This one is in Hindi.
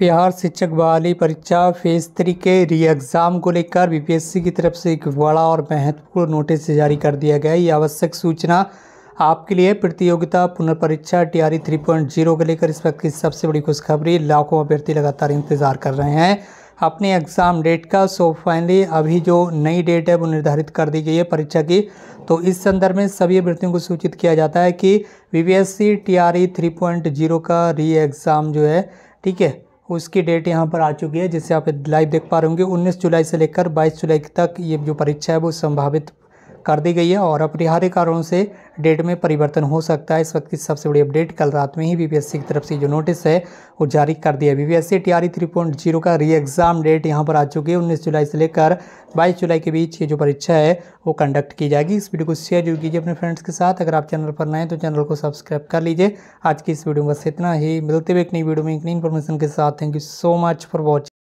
बिहार शिक्षक बहाली परीक्षा फेज थ्री के री एग्ज़ाम को लेकर बीपीएससी की तरफ से एक बड़ा और महत्वपूर्ण नोटिस जारी कर दिया गया है ये आवश्यक सूचना आपके लिए प्रतियोगिता पुनर्परीक्षा T R three point zero को लेकर इस वक्त की सबसे बड़ी खुशखबरी लाखों अभ्यर्थी लगातार इंतजार कर रहे हैं अपने एग्ज़ाम डेट का सो फाइनली अभी जो नई डेट है वो निर्धारित कर दी गई है परीक्षा की तो इस संदर्भ में सभी अभ्यर्थियों को सूचित किया जाता है कि V B S C T R E three point zero का री एग्ज़ाम जो है ठीक है उसकी डेट यहाँ पर आ चुकी है जिससे आप लाइव देख पा रहे होंगे 19 जुलाई से लेकर 22 जुलाई तक ये जो परीक्षा है वो संभावित कर दी गई है और अपरिहार्य कारणों से डेट में परिवर्तन हो सकता है इस वक्त की सबसे बड़ी अपडेट कल रात में ही बीपीएससी की तरफ से जो नोटिस है वो जारी कर दिया बीपीएससी टीआरई जीरो का री एग्ज़ाम डेट यहाँ पर आ चुकी है उन्नीस जुलाई से लेकर बाईस जुलाई के बीच ये जो परीक्षा है वो कंडक्ट की जाएगी इस वीडियो को शेयर जरूर कीजिए अपने फ्रेंड्स के साथ अगर आप चैनल पर नए तो चैनल को सब्सक्राइब कर लीजिए आज की इस वीडियो में बस इतना ही मिलते हुए एक नई वीडियो में एक नई इन्फॉर्मेशन के साथ thank you so much for watching